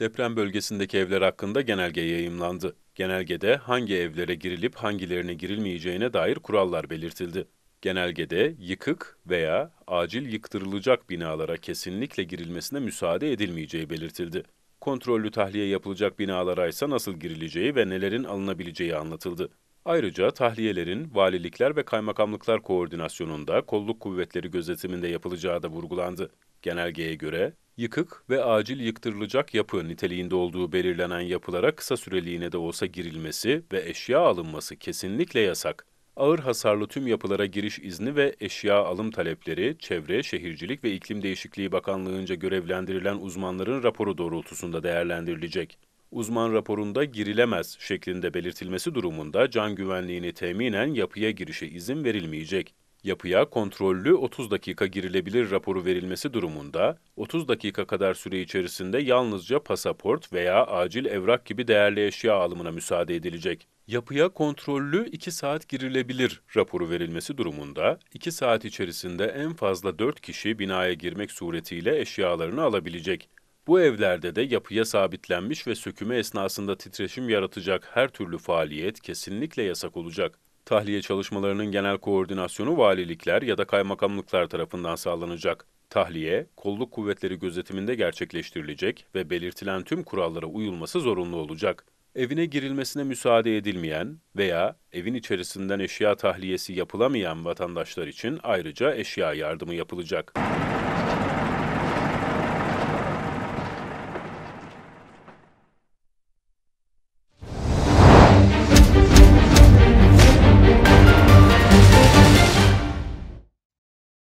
Deprem bölgesindeki evler hakkında genelge yayımlandı. Genelgede hangi evlere girilip hangilerine girilmeyeceğine dair kurallar belirtildi. Genelgede yıkık veya acil yıktırılacak binalara kesinlikle girilmesine müsaade edilmeyeceği belirtildi. Kontrollü tahliye yapılacak binalara ise nasıl girileceği ve nelerin alınabileceği anlatıldı. Ayrıca tahliyelerin valilikler ve kaymakamlıklar koordinasyonunda kolluk kuvvetleri gözetiminde yapılacağı da vurgulandı. Genelgeye göre yıkık ve acil yıktırılacak yapı niteliğinde olduğu belirlenen yapılara kısa süreliğine de olsa girilmesi ve eşya alınması kesinlikle yasak. Ağır hasarlı tüm yapılara giriş izni ve eşya alım talepleri, Çevre, Şehircilik ve İklim Değişikliği Bakanlığı'nca görevlendirilen uzmanların raporu doğrultusunda değerlendirilecek uzman raporunda girilemez şeklinde belirtilmesi durumunda can güvenliğini teminen yapıya girişe izin verilmeyecek. Yapıya kontrollü 30 dakika girilebilir raporu verilmesi durumunda 30 dakika kadar süre içerisinde yalnızca pasaport veya acil evrak gibi değerli eşya alımına müsaade edilecek. Yapıya kontrollü 2 saat girilebilir raporu verilmesi durumunda 2 saat içerisinde en fazla 4 kişi binaya girmek suretiyle eşyalarını alabilecek. Bu evlerde de yapıya sabitlenmiş ve söküme esnasında titreşim yaratacak her türlü faaliyet kesinlikle yasak olacak. Tahliye çalışmalarının genel koordinasyonu valilikler ya da kaymakamlıklar tarafından sağlanacak. Tahliye, kolluk kuvvetleri gözetiminde gerçekleştirilecek ve belirtilen tüm kurallara uyulması zorunlu olacak. Evine girilmesine müsaade edilmeyen veya evin içerisinden eşya tahliyesi yapılamayan vatandaşlar için ayrıca eşya yardımı yapılacak.